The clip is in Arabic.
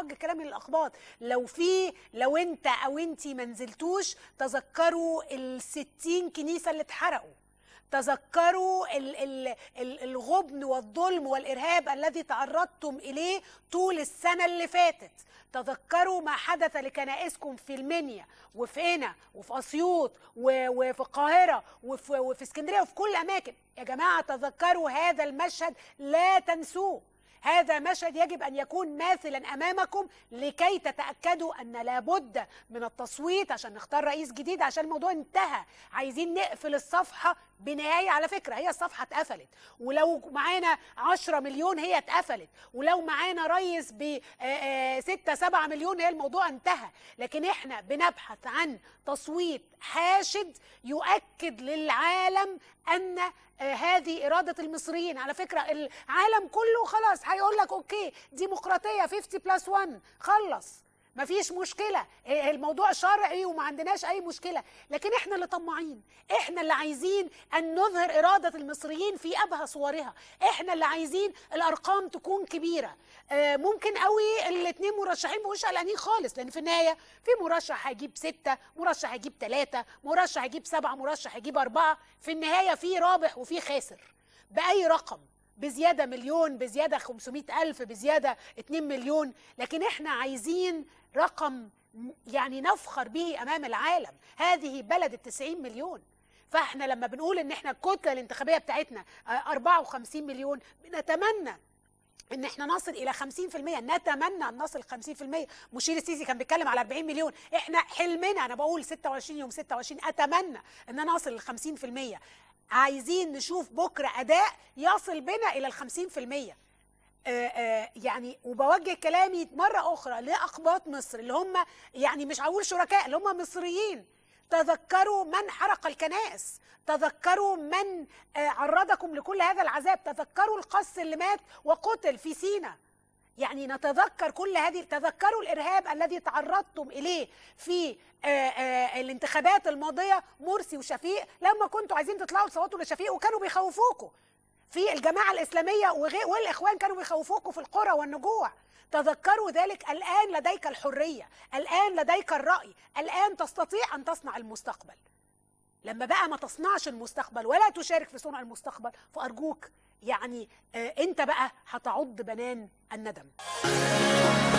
اوج كلام الاقباط لو في لو انت او انت ما نزلتوش تذكروا ال 60 كنيسه اللي اتحرقوا تذكروا الغبن والظلم والإرهاب الذي تعرضتم إليه طول السنة اللي فاتت تذكروا ما حدث لكنائسكم في المنيا وفي قنا وفي أسيوط وفي القاهرة وفي, وفي اسكندرية وفي كل أماكن يا جماعة تذكروا هذا المشهد لا تنسوه هذا مشهد يجب أن يكون ماثلا أمامكم لكي تتأكدوا أن لابد من التصويت عشان نختار رئيس جديد عشان الموضوع انتهى عايزين نقفل الصفحة بنهاية على فكرة هي الصفحة اتقفلت ولو معانا 10 مليون هي اتقفلت ولو معانا ريس ب 6 آه، 7 آه، مليون هي الموضوع انتهى لكن احنا بنبحث عن تصويت حاشد يؤكد للعالم أن آه، هذه اراده المصريين على فكره العالم كله خلاص هيقول لك اوكي ديمقراطيه 50 بلس 1 خلص مفيش مشكلة إيه، إيه، الموضوع شرعي وما عندناش أي مشكلة لكن إحنا اللي طماعين إحنا اللي عايزين أن نظهر إرادة المصريين في أبهى صورها إحنا اللي عايزين الأرقام تكون كبيرة آه، ممكن قوي الاثنين مرشحين مش قلقانين خالص لأن في النهاية في مرشح هيجيب ستة مرشح هيجيب ثلاثة مرشح هيجيب سبعة مرشح هيجيب أربعة في النهاية في رابح وفي خاسر بأي رقم بزيادة مليون بزيادة 500 ألف بزيادة 2 مليون لكن احنا عايزين رقم يعني نفخر به أمام العالم هذه بلد التسعين مليون فاحنا لما بنقول ان احنا الكتلة الانتخابية بتاعتنا 54 مليون بنتمنى ان احنا نصل الى 50% نتمنى ان نصل 50% مشير السيسي كان بيتكلم على 40 مليون احنا حلمنا انا بقول 26 يوم 26 اتمنى ان انا اصل ل 50% عايزين نشوف بكره اداء يصل بنا الى ال 50% آآ آآ يعني وبوجه كلامي مره اخرى لاقباط مصر اللي هم يعني مش هقول شركاء اللي هم مصريين تذكروا من حرق الكنائس تذكروا من آه، عرضكم لكل هذا العذاب تذكروا القس اللي مات وقتل في سينا يعني نتذكر كل هذه تذكروا الإرهاب الذي تعرضتم إليه في آآ آه، آآ آه، الانتخابات الماضية مرسي وشفيق لما كنتوا عايزين تطلعوا تصوتوا لشفيق وكانوا بيخوفوكم في الجماعة الإسلامية والإخوان كانوا بيخوفوكم في القرى والنجوع تذكروا ذلك الآن لديك الحرية الآن لديك الرأي الآن تستطيع أن تصنع المستقبل لما بقى ما تصنعش المستقبل ولا تشارك في صنع المستقبل فأرجوك يعني آه، أنت بقى هتعض بنان الندم